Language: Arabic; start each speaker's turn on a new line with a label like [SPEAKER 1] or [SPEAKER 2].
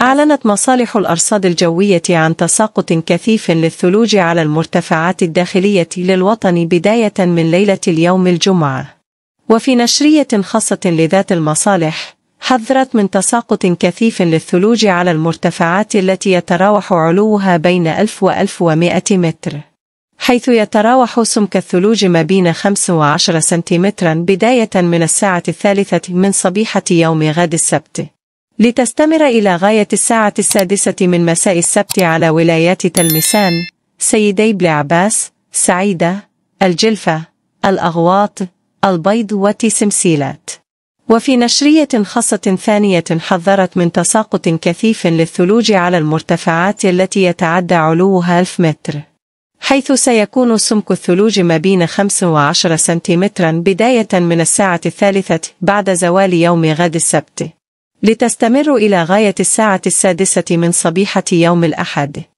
[SPEAKER 1] أعلنت مصالح الأرصاد الجوية عن تساقط كثيف للثلوج على المرتفعات الداخلية للوطن بداية من ليلة اليوم الجمعة. وفي نشرية خاصة لذات المصالح، حذرت من تساقط كثيف للثلوج على المرتفعات التي يتراوح علوها بين 1000 و 1100 متر. حيث يتراوح سمك الثلوج ما بين 15 سنتيمترا بداية من الساعة الثالثة من صبيحة يوم غد السبت لتستمر إلى غاية الساعة السادسة من مساء السبت على ولايات تلمسان سيدي بلعباس، سعيدة الجلفة الأغواط البيض وتسمسيلات وفي نشرية خاصة ثانية حذرت من تساقط كثيف للثلوج على المرتفعات التي يتعدى علوها 1000 متر حيث سيكون سمك الثلوج ما بين 5 و10 سنتيمترا بداية من الساعة الثالثة بعد زوال يوم غد السبت لتستمر إلى غاية الساعة السادسة من
[SPEAKER 2] صبيحة يوم الأحد